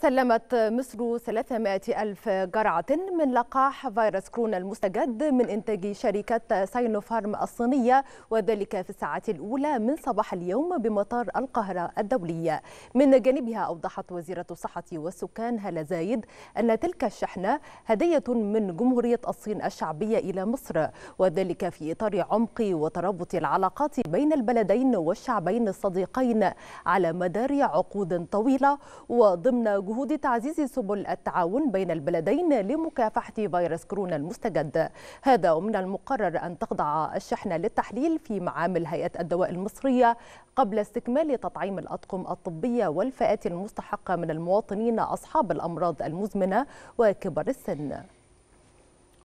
تسلمت مصر 300 ألف جرعة من لقاح فيروس كورونا المستجد من إنتاج شركة ساينوفارم الصينية وذلك في الساعة الأولى من صباح اليوم بمطار القاهرة الدولية من جانبها أوضحت وزيرة الصحة والسكان هلا زايد أن تلك الشحنة هدية من جمهورية الصين الشعبية إلى مصر وذلك في إطار عمق وترابط العلاقات بين البلدين والشعبين الصديقين على مدار عقود طويلة وضمن جهود تعزيز سبل التعاون بين البلدين لمكافحة فيروس كورونا المستجد هذا ومن المقرر أن تخضع الشحنة للتحليل في معامل هيئة الدواء المصرية قبل استكمال تطعيم الأطقم الطبية والفئات المستحقة من المواطنين أصحاب الأمراض المزمنة وكبر السن